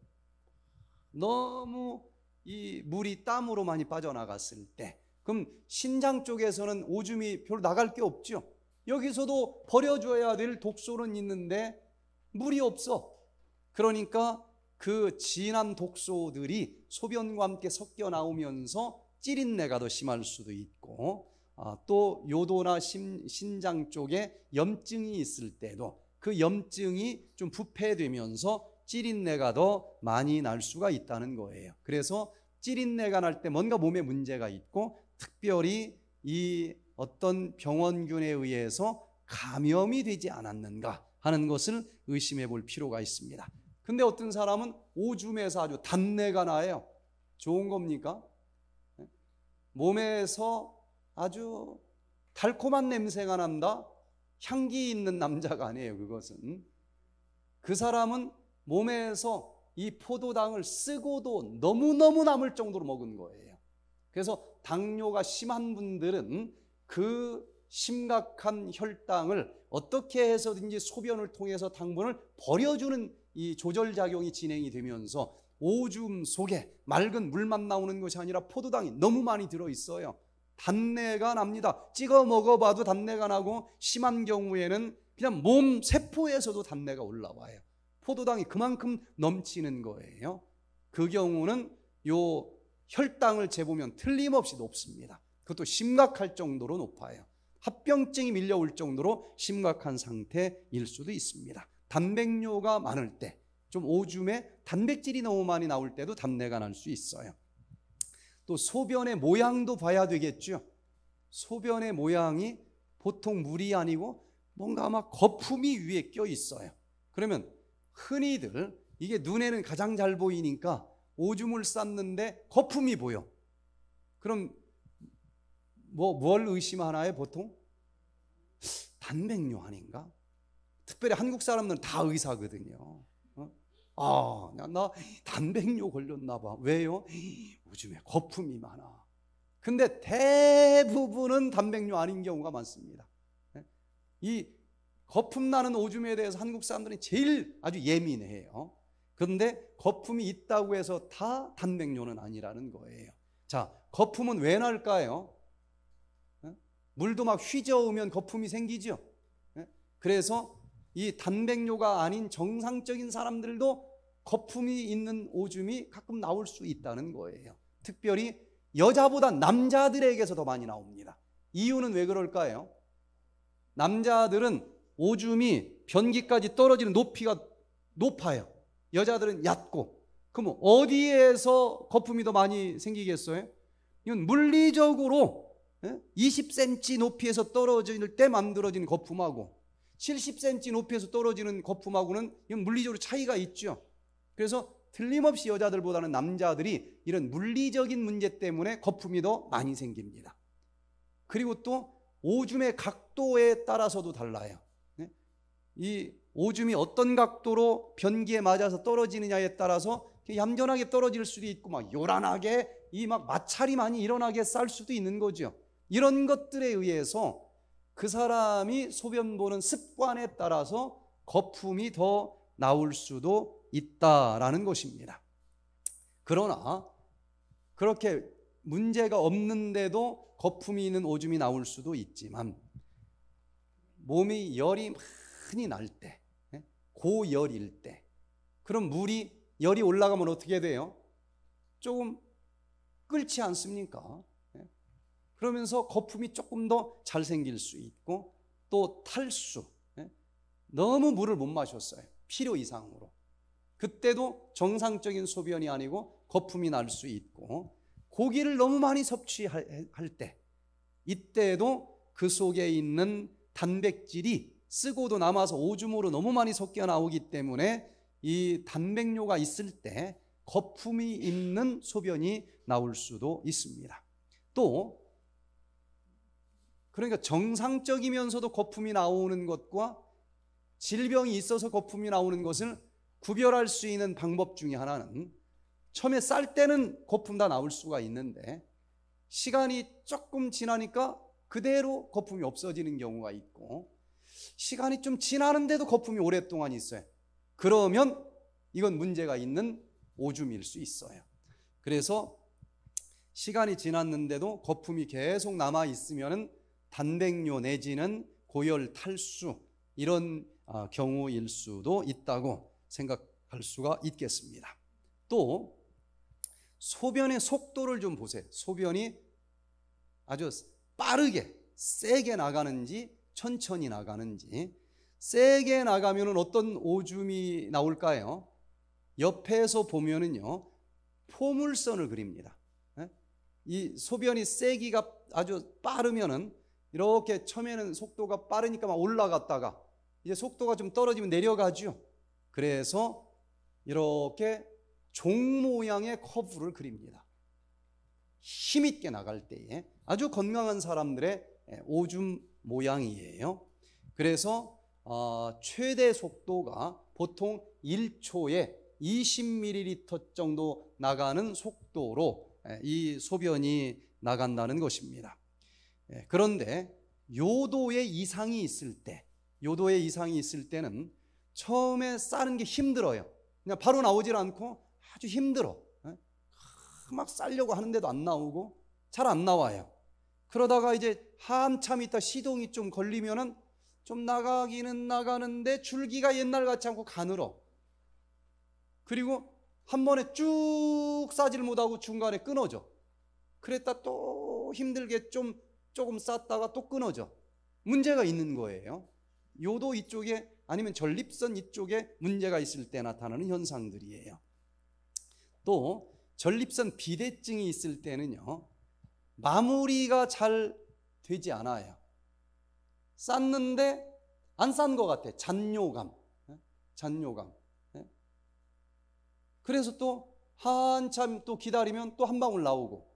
Speaker 1: 너무 이 물이 땀으로 많이 빠져나갔을 때 그럼 신장 쪽에서는 오줌이 별로 나갈 게 없죠. 여기서도 버려줘야 될 독소는 있는데 물이 없어. 그러니까 그 진한 독소들이 소변과 함께 섞여 나오면서 찌린내가 더 심할 수도 있고 아, 또 요도나 심, 신장 쪽에 염증이 있을 때도 그 염증이 좀 부패되면서 찌린내가 더 많이 날 수가 있다는 거예요. 그래서 찌린내가 날 때 뭔가 몸에 문제가 있고 특별히 이 어떤 병원균에 의해서 감염이 되지 않았는가 하는 것을 의심해 볼 필요가 있습니다. 근데 어떤 사람은 오줌에서 아주 단내가 나요. 좋은 겁니까? 네? 몸에서 아주 달콤한 냄새가 난다? 향기 있는 남자가 아니에요, 그것은. 그 사람은 몸에서 이 포도당을 쓰고도 너무너무 남을 정도로 먹은 거예요. 그래서 당뇨가 심한 분들은 그 심각한 혈당을 어떻게 해서든지 소변을 통해서 당분을 버려주는 이 조절작용이 진행이 되면서 오줌 속에 맑은 물만 나오는 것이 아니라 포도당이 너무 많이 들어있어요. 단내가 납니다. 찍어 먹어봐도 단내가 나고 심한 경우에는 그냥 몸 세포에서도 단내가 올라와요. 포도당이 그만큼 넘치는 거예요. 그 경우는 요 혈당을 재보면 틀림없이 높습니다. 그것도 심각할 정도로 높아요. 합병증이 밀려올 정도로 심각한 상태일 수도 있습니다. 단백뇨가 많을 때, 좀 오줌에 단백질이 너무 많이 나올 때도 담내가 날 수 있어요. 또 소변의 모양도 봐야 되겠죠. 소변의 모양이 보통 물이 아니고 뭔가 아마 거품이 위에 껴 있어요. 그러면 흔히들 이게 눈에는 가장 잘 보이니까 오줌을 쌌는데 거품이 보여. 그럼 뭐뭘 의심하나요, 보통? 단백뇨 아닌가? 특별히 한국 사람들은 다 의사거든요. 어? 아, 나 단백뇨 걸렸나 봐. 왜요? 오줌에 거품이 많아. 근데 대부분은 단백뇨 아닌 경우가 많습니다. 예? 이 거품나는 오줌에 대해서 한국 사람들이 제일 아주 예민해요. 그런데 거품이 있다고 해서 다 단백뇨는 아니라는 거예요. 자, 거품은 왜 날까요? 예? 물도 막 휘저으면 거품이 생기죠. 예? 그래서 이 단백뇨가 아닌 정상적인 사람들도 거품이 있는 오줌이 가끔 나올 수 있다는 거예요. 특별히 여자보다 남자들에게서 더 많이 나옵니다. 이유는 왜 그럴까요? 남자들은 오줌이 변기까지 떨어지는 높이가 높아요. 여자들은 얕고. 그럼 어디에서 거품이 더 많이 생기겠어요? 이건 물리적으로 20cm 예? 높이에서 떨어질 때 만들어진 거품하고 70cm 높이에서 떨어지는 거품하고는 이건 물리적으로 차이가 있죠. 그래서 틀림없이 여자들보다는 남자들이 이런 물리적인 문제 때문에 거품이 더 많이 생깁니다. 그리고 또 오줌의 각도에 따라서도 달라요. 이 오줌이 어떤 각도로 변기에 맞아서 떨어지느냐에 따라서 얌전하게 떨어질 수도 있고 막 요란하게 이 막 마찰이 많이 일어나게 쌀 수도 있는 거죠. 이런 것들에 의해서 그 사람이 소변 보는 습관에 따라서 거품이 더 나올 수도 있다라는 것입니다. 그러나 그렇게 문제가 없는데도 거품이 있는 오줌이 나올 수도 있지만 몸이 열이 막 흔히 날 때, 예? 고열일 때, 그럼 물이 열이 올라가면 어떻게 돼요? 조금 끓지 않습니까? 예? 그러면서 거품이 조금 더 잘 생길 수 있고 또 탈수. 예? 너무 물을 못 마셨어요. 필요 이상으로. 그때도 정상적인 소변이 아니고 거품이 날 수 있고 고기를 너무 많이 섭취할 때 이때에도 그 속에 있는 단백질이 쓰고도 남아서 오줌으로 너무 많이 섞여 나오기 때문에 이 단백뇨가 있을 때 거품이 있는 소변이 나올 수도 있습니다. 또 그러니까 정상적이면서도 거품이 나오는 것과 질병이 있어서 거품이 나오는 것을 구별할 수 있는 방법 중에 하나는 처음에 쌀 때는 거품 다 나올 수가 있는데 시간이 조금 지나니까 그대로 거품이 없어지는 경우가 있고 시간이 좀 지나는데도 거품이 오랫동안 있어요. 그러면 이건 문제가 있는 오줌일 수 있어요. 그래서 시간이 지났는데도 거품이 계속 남아 있으면 단백뇨 내지는 고열 탈수 이런 아, 경우일 수도 있다고 생각할 수가 있겠습니다. 또 소변의 속도를 좀 보세요. 소변이 아주 빠르게 세게 나가는지 천천히 나가는지 세게 나가면 어떤 오줌이 나올까요? 옆에서 보면은요 포물선을 그립니다. 예? 이 소변이 세기가 아주 빠르면은 이렇게 처음에는 속도가 빠르니까 막 올라갔다가 이제 속도가 좀 떨어지면 내려가지 그래서 이렇게 종 모양의 커브를 그립니다. 힘있게 나갈 때에 아주 건강한 사람들의 예, 오줌 모양이에요. 그래서 어, 최대 속도가 보통 1초에 20ml 정도 나가는 속도로 예, 이 소변이 나간다는 것입니다. 예, 그런데 요도의 이상이 있을 때, 요도의 이상이 있을 때는 처음에 싸는 게 힘들어요. 그냥 바로 나오질 않고 아주 힘들어. 예, 막 싸려고 하는데도 안 나오고 잘 안 나와요. 그러다가 이제 한참 있다 시동이 좀 걸리면은 좀 나가기는 나가는데 줄기가 옛날 같지 않고 가늘어. 그리고 한 번에 쭉 싸질 못하고 중간에 끊어져. 그랬다 또 힘들게 좀 조금 쌌다가 또 끊어져. 문제가 있는 거예요. 요도 이쪽에 아니면 전립선 이쪽에 문제가 있을 때 나타나는 현상들이에요. 또 전립선 비대증이 있을 때는요. 마무리가 잘 되지 않아요. 쌌는데 안싼것 같아. 잔뇨감. 예? 잔뇨감. 예? 그래서 또 한참 또 기다리면 또 한 방울 나오고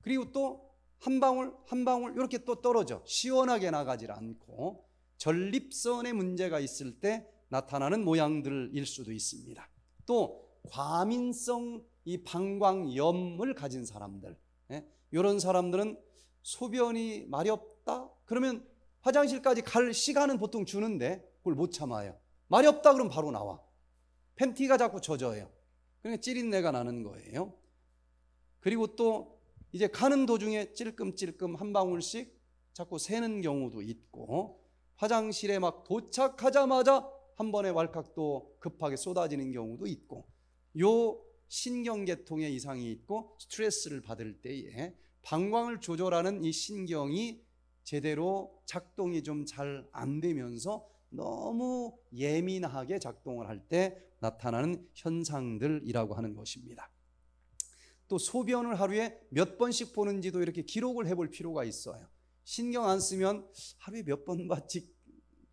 Speaker 1: 그리고 또 한 방울 한 방울 이렇게 또 떨어져 시원하게 나가질 않고 전립선에 문제가 있을 때 나타나는 모양들일 수도 있습니다. 또 과민성 이 방광염을 가진 사람들 이런 예? 사람들은 소변이 마렵다 그러면 화장실까지 갈 시간은 보통 주는데 그걸 못 참아요. 마렵다 그럼 바로 나와. 팬티가 자꾸 젖어요. 그러니까 찌린내가 나는 거예요. 그리고 또 이제 가는 도중에 찔끔찔끔 한 방울씩 자꾸 새는 경우도 있고 화장실에 막 도착하자마자 한 번에 왈칵 또 급하게 쏟아지는 경우도 있고 요 신경계통에 이상이 있고 스트레스를 받을 때에 방광을 조절하는 이 신경이 제대로 작동이 좀 잘 안 되면서 너무 예민하게 작동을 할 때 나타나는 현상들이라고 하는 것입니다. 또 소변을 하루에 몇 번씩 보는지도 이렇게 기록을 해볼 필요가 있어요. 신경 안 쓰면 하루에 몇 번 봤지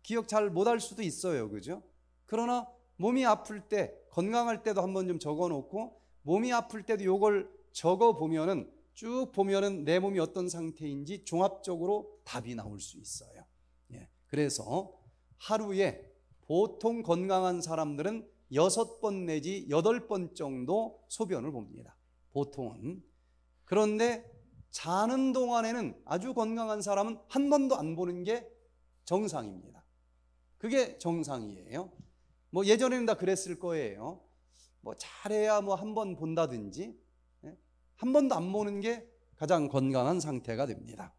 Speaker 1: 기억 잘 못 할 수도 있어요. 그죠? 그러나 몸이 아플 때, 건강할 때도 한번 좀 적어 놓고 몸이 아플 때도 요걸 적어 보면은 쭉 보면은 내 몸이 어떤 상태인지 종합적으로 답이 나올 수 있어요. 예. 그래서 하루에 보통 건강한 사람들은 여섯 번 내지 여덟 번 정도 소변을 봅니다. 보통은. 그런데 자는 동안에는 아주 건강한 사람은 한 번도 안 보는 게 정상입니다. 그게 정상이에요. 뭐 예전에는 다 그랬을 거예요. 뭐 잘해야 뭐 한 번 본다든지 예? 한 번도 안 보는 게 가장 건강한 상태가 됩니다.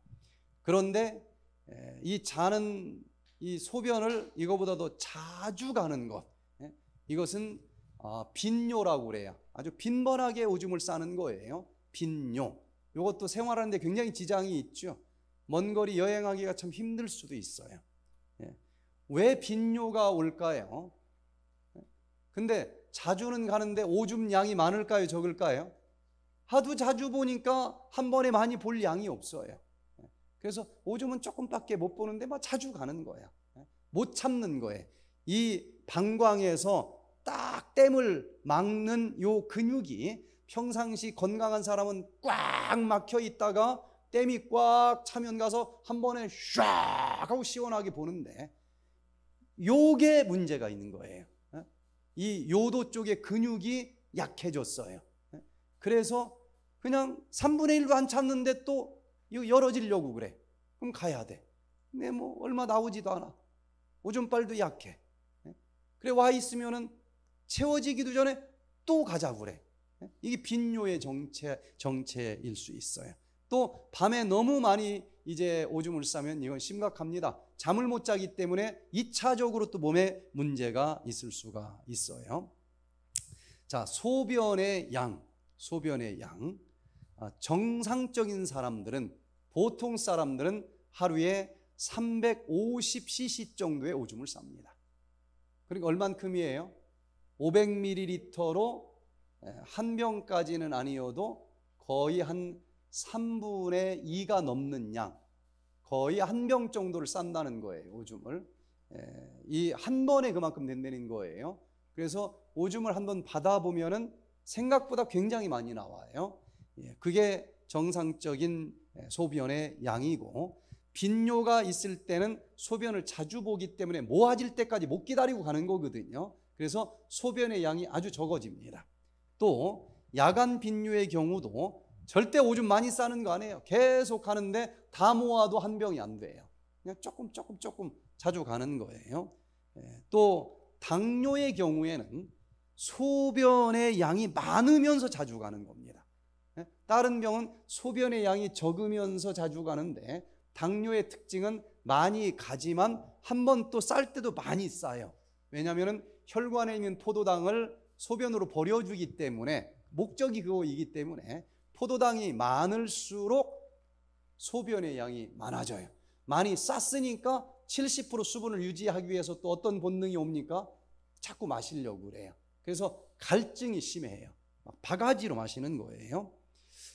Speaker 1: 그런데 예, 이 자는 이 소변을 이거보다도 자주 가는 것 예? 이것은 아, 빈뇨라고 그래요. 아주 빈번하게 오줌을 싸는 거예요. 빈뇨. 이것도 생활하는데 굉장히 지장이 있죠. 먼 거리 여행하기가 참 힘들 수도 있어요. 왜 빈뇨가 올까요? 근데 자주는 가는데 오줌 양이 많을까요? 적을까요? 하도 자주 보니까 한 번에 많이 볼 양이 없어요. 그래서 오줌은 조금밖에 못 보는데 막 자주 가는 거예요. 못 참는 거예요. 이 방광에서 딱 땜을 막는 요 근육이 평상시 건강한 사람은 꽉 막혀 있다가 땜이 꽉 차면 가서 한 번에 샥 하고 시원하게 보는데 요게 문제가 있는 거예요. 이 요도 쪽의 근육이 약해졌어요. 그래서 그냥 3분의 1도 안 찾는데 또 이거 열어지려고 그래. 그럼 가야 돼. 근데 뭐 얼마 나오지도 않아. 오줌발도 약해. 그래 와 있으면은 채워지기도 전에 또 가자 고 그래. 이게 빈뇨의 정체 정체일 수 있어요. 또 밤에 너무 많이 이제 오줌을 싸면 이건 심각합니다. 잠을 못 자기 때문에 2차적으로 또 몸에 문제가 있을 수가 있어요. 자, 소변의 양, 소변의 양. 아, 정상적인 사람들은 보통 사람들은 하루에 350cc 정도의 오줌을 쌉니다. 그러니 얼만큼이에요? 500ml로 한 병까지는 아니어도 거의 한 3분의 2가 넘는 양, 거의 한 병 정도를 싼다는 거예요, 오줌을. 예, 이한 번에 그만큼 된다는 거예요. 그래서 오줌을 한 번 받아보면은 생각보다 굉장히 많이 나와요. 예, 그게 정상적인 예, 소변의 양이고, 빈뇨가 있을 때는 소변을 자주 보기 때문에 모아질 때까지 못 기다리고 가는 거거든요. 그래서 소변의 양이 아주 적어집니다. 또, 야간 빈뇨의 경우도 절대 오줌 많이 싸는 거 아니에요. 계속 가는데 다 모아도 한 병이 안 돼요. 그냥 조금 조금 조금 자주 가는 거예요. 예, 또 당뇨의 경우에는 소변의 양이 많으면서 자주 가는 겁니다. 예, 다른 병은 소변의 양이 적으면서 자주 가는데 당뇨의 특징은 많이 가지만 한 번 또 쌀 때도 많이 싸요. 왜냐하면 혈관에 있는 포도당을 소변으로 버려주기 때문에 목적이 그거이기 때문에 포도당이 많을수록 소변의 양이 많아져요. 많이 쌌으니까 70% 수분을 유지하기 위해서 또 어떤 본능이 옵니까? 자꾸 마시려고 그래요. 그래서 갈증이 심해요. 바가지로 마시는 거예요.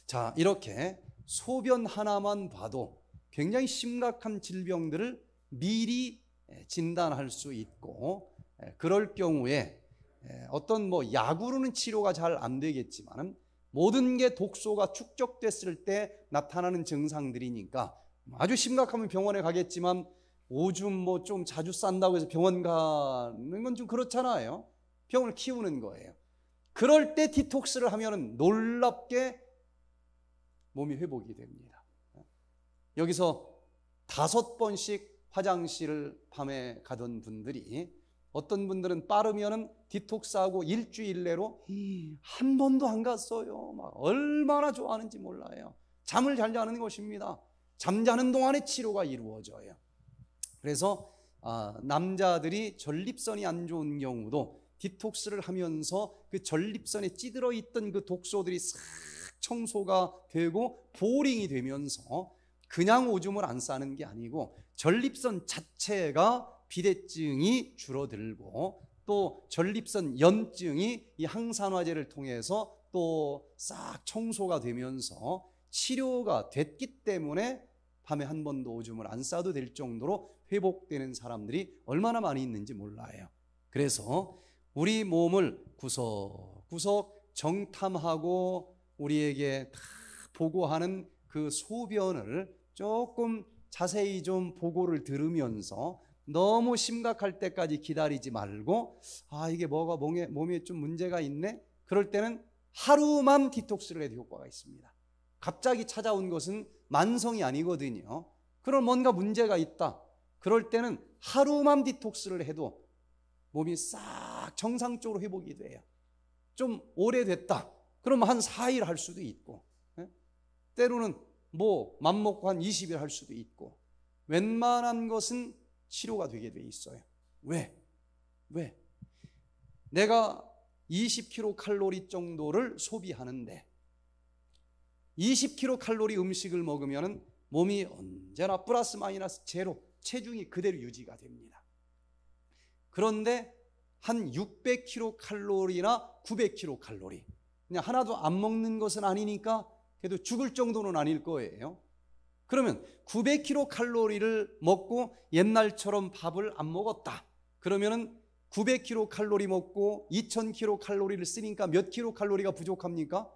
Speaker 1: 자, 이렇게 소변 하나만 봐도 굉장히 심각한 질병들을 미리 진단할 수 있고 그럴 경우에 어떤 뭐 약으로는 치료가 잘 안 되겠지만 은 모든 게 독소가 축적됐을 때 나타나는 증상들이니까 아주 심각하면 병원에 가겠지만 오줌 뭐 좀 자주 싼다고 해서 병원 가는 건 좀 그렇잖아요. 병을 키우는 거예요. 그럴 때 디톡스를 하면 놀랍게 몸이 회복이 됩니다. 여기서 다섯 번씩 화장실을 밤에 가던 분들이 어떤 분들은 빠르면은 디톡스하고 일주일 내로 예. 한 번도 안 갔어요. 막 얼마나 좋아하는지 몰라요. 잠을 잘 자는 것입니다. 잠자는 동안에 치료가 이루어져요. 그래서 아, 남자들이 전립선이 안 좋은 경우도 디톡스를 하면서 그 전립선에 찌들어 있던 그 독소들이 싹 청소가 되고 보링이 되면서 그냥 오줌을 안 싸는 게 아니고 전립선 자체가 비대증이 줄어들고 또 전립선 염증이 이 항산화제를 통해서 또 싹 청소가 되면서 치료가 됐기 때문에 밤에 한 번도 오줌을 안 싸도 될 정도로 회복되는 사람들이 얼마나 많이 있는지 몰라요. 그래서 우리 몸을 구석구석 정탐하고 우리에게 다 보고하는 그 소변을 조금 자세히 좀 보고를 들으면서 너무 심각할 때까지 기다리지 말고 아 이게 뭐가 몸에, 몸에 좀 문제가 있네 그럴 때는 하루만 디톡스를 해도 효과가 있습니다 갑자기 찾아온 것은 만성이 아니거든요 그럼 뭔가 문제가 있다 그럴 때는 하루만 디톡스를 해도 몸이 싹 정상적으로 회복이 돼요 좀 오래됐다 그럼한 4일 할 수도 있고 네? 때로는 뭐 맘먹고 한 20일 할 수도 있고 웬만한 것은 치료가 되게 돼 있어요. 왜? 왜? 내가 20kcal 정도를 소비하는데 20kcal 음식을 먹으면 몸이 언제나 플러스 마이너스 제로 체중이 그대로 유지가 됩니다. 그런데 한 600kcal나 900kcal 그냥 하나도 안 먹는 것은 아니니까 그래도 죽을 정도는 아닐 거예요. 그러면 900kcal 를 먹고 옛날처럼 밥을 안 먹었다. 그러면은 900kcal 먹고 2000kcal 를 쓰니까 몇 k c a l 가 부족합니까?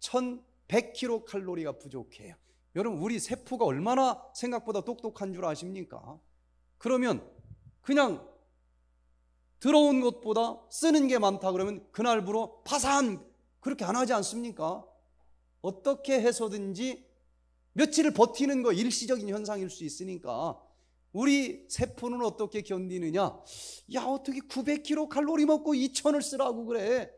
Speaker 1: 1100kcal 가 부족해요. 여러분 우리 세포가 얼마나 생각보다 똑똑한 줄 아십니까? 그러면 그냥 들어온 것보다 쓰는 게 많다 그러면 그날부로 파산 그렇게 안 하지 않습니까? 어떻게 해서든지 며칠을 버티는 거 일시적인 현상일 수 있으니까 우리 세포는 어떻게 견디느냐? 야, 어떻게 900kcal 칼로리 먹고 2천을 쓰라고 그래?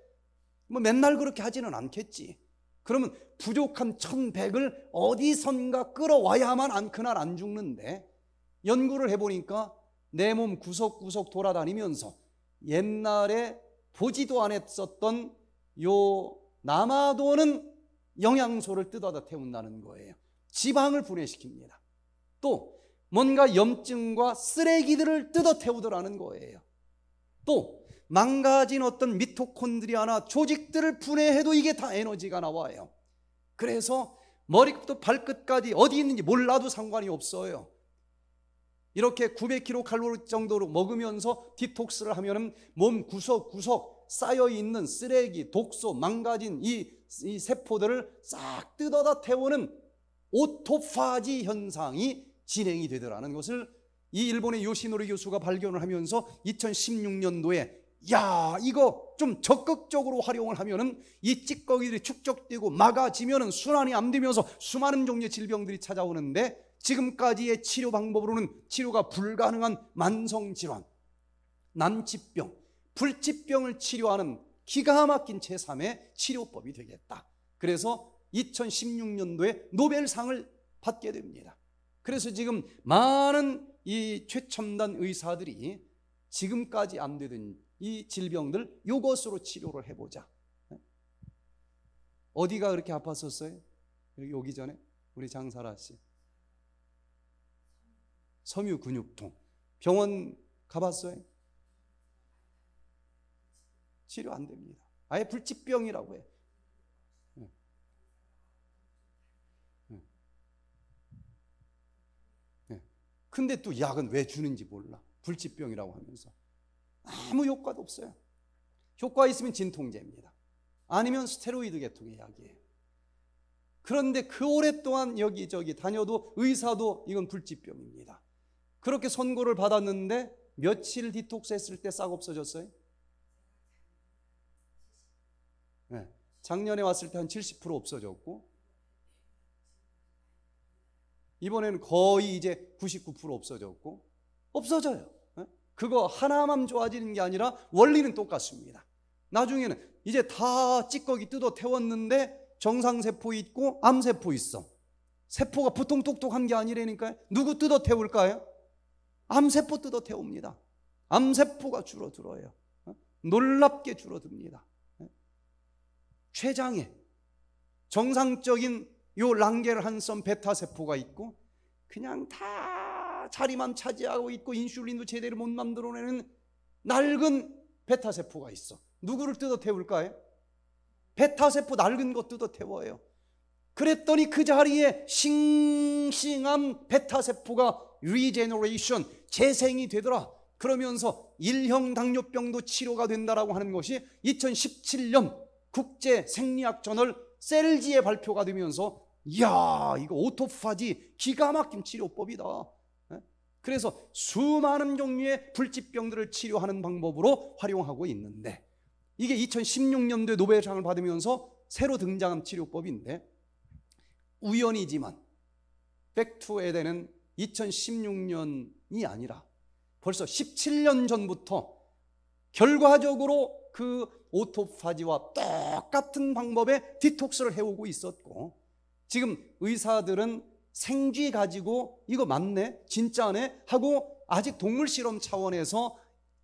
Speaker 1: 뭐 맨날 그렇게 하지는 않겠지. 그러면 부족한 1100을 어디선가 끌어와야만 안 그날 안 죽는데 연구를 해보니까 내 몸 구석구석 돌아다니면서 옛날에 보지도 않았었던 요 남아도는 영양소를 뜯어다 태운다는 거예요. 지방을 분해시킵니다. 또 뭔가 염증과 쓰레기들을 뜯어 태우더라는 거예요. 또 망가진 어떤 미토콘드리아나 조직들을 분해해도 이게 다 에너지가 나와요. 그래서 머리부터 발끝까지 어디 있는지 몰라도 상관이 없어요. 이렇게 900kcal 정도로 먹으면서 디톡스를 하면 몸 구석구석 쌓여있는 쓰레기, 독소, 망가진 이, 이 세포들을 싹 뜯어다 태우는 오토파지 현상이 진행이 되더라는 것을 이 일본의 요시노리 교수가 발견을 하면서 2016년도에 야 이거 좀 적극적으로 활용을 하면은 이 찌꺼기들이 축적되고 막아지면은 순환이 안 되면서 수많은 종류의 질병들이 찾아오는데 지금까지의 치료 방법으로는 치료가 불가능한 만성 질환, 난치병, 불치병을 치료하는 기가 막힌 제3의 치료법이 되겠다. 그래서 2016년도에 노벨상을 받게 됩니다. 그래서 지금 많은 이 최첨단 의사들이 지금까지 안 되던 이 질병들 이것으로 치료를 해보자. 어디가 그렇게 아팠었어요? 여기 전에 우리 장사라 씨. 섬유 근육통. 병원 가봤어요? 치료 안 됩니다. 아예 불치병이라고 해요. 근데 또 약은 왜 주는지 몰라. 불치병이라고 하면서. 아무 효과도 없어요. 효과 있으면 진통제입니다. 아니면 스테로이드 계통의 약이에요. 그런데 그 오랫동안 여기저기 다녀도 의사도 이건 불치병입니다. 그렇게 선고를 받았는데 며칠 디톡스 했을 때 싹 없어졌어요? 네. 작년에 왔을 때 한 70% 없어졌고 이번에는 거의 이제 99% 없어졌고 없어져요. 예? 그거 하나만 좋아지는 게 아니라 원리는 똑같습니다. 나중에는 이제 다 찌꺼기 뜯어 태웠는데 정상세포 있고 암세포 있어. 세포가 보통 똑똑한 게 아니라니까요. 누구 뜯어 태울까요? 암세포 뜯어 태웁니다. 암세포가 줄어들어요. 예? 놀랍게 줄어듭니다. 예? 췌장에 정상적인 요 랑겔한섬 베타 세포가 있고 그냥 다 자리만 차지하고 있고 인슐린도 제대로 못 만들어내는 낡은 베타 세포가 있어. 누구를 뜯어 태울까요? 베타 세포 낡은 것 뜯어 태워요. 그랬더니 그 자리에 싱싱한 베타 세포가 리제너레이션 재생이 되더라. 그러면서 일형 당뇨병도 치료가 된다라고 하는 것이 2017년 국제 생리학 저널 셀지에 발표가 되면서 이야 이거 오토파지 기가 막힌 치료법이다. 예? 그래서 수많은 종류의 불치병들을 치료하는 방법으로 활용하고 있는데 이게 2016년도에 노벨상을 받으면서 새로 등장한 치료법인데 우연이지만 백투에덴은 2016년이 아니라 벌써 17년 전부터 결과적으로 그 오토파지와 똑같은 방법의 디톡스를 해오고 있었고 지금 의사들은 생쥐 가지고 이거 맞네? 진짜네? 하고 아직 동물 실험 차원에서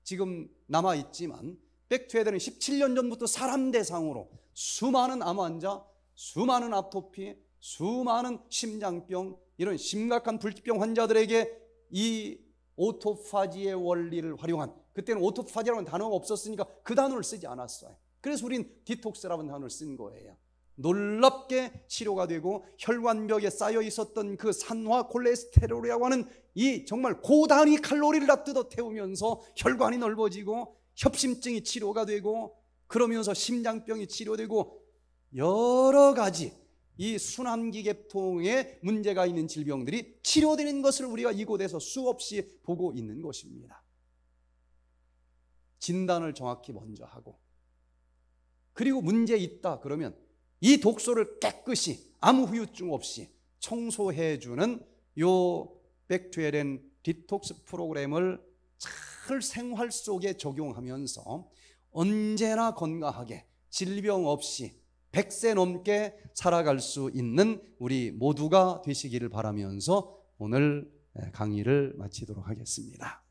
Speaker 1: 지금 남아 있지만 백투에들은 17년 전부터 사람 대상으로 수많은 암 환자, 수많은 아토피, 수많은 심장병 이런 심각한 불치병 환자들에게 이 오토파지의 원리를 활용한 그때는 오토파지라는 단어가 없었으니까 그 단어를 쓰지 않았어요. 그래서 우린 디톡스라는 단어를 쓴 거예요. 놀랍게 치료가 되고 혈관벽에 쌓여 있었던 그 산화 콜레스테롤이라고 하는 이 정말 고단위 칼로리를 다 뜯어 태우면서 혈관이 넓어지고 협심증이 치료가 되고 그러면서 심장병이 치료되고 여러 가지 이 순환기계통에 문제가 있는 질병들이 치료되는 것을 우리가 이곳에서 수없이 보고 있는 것입니다. 진단을 정확히 먼저 하고 그리고 문제 있다 그러면 이 독소를 깨끗이 아무 후유증 없이 청소해주는 요백투엘엔 디톡스 프로그램을 잘 생활 속에 적용하면서 언제나 건강하게 질병 없이 100세 넘게 살아갈 수 있는 우리 모두가 되시기를 바라면서 오늘 강의를 마치도록 하겠습니다.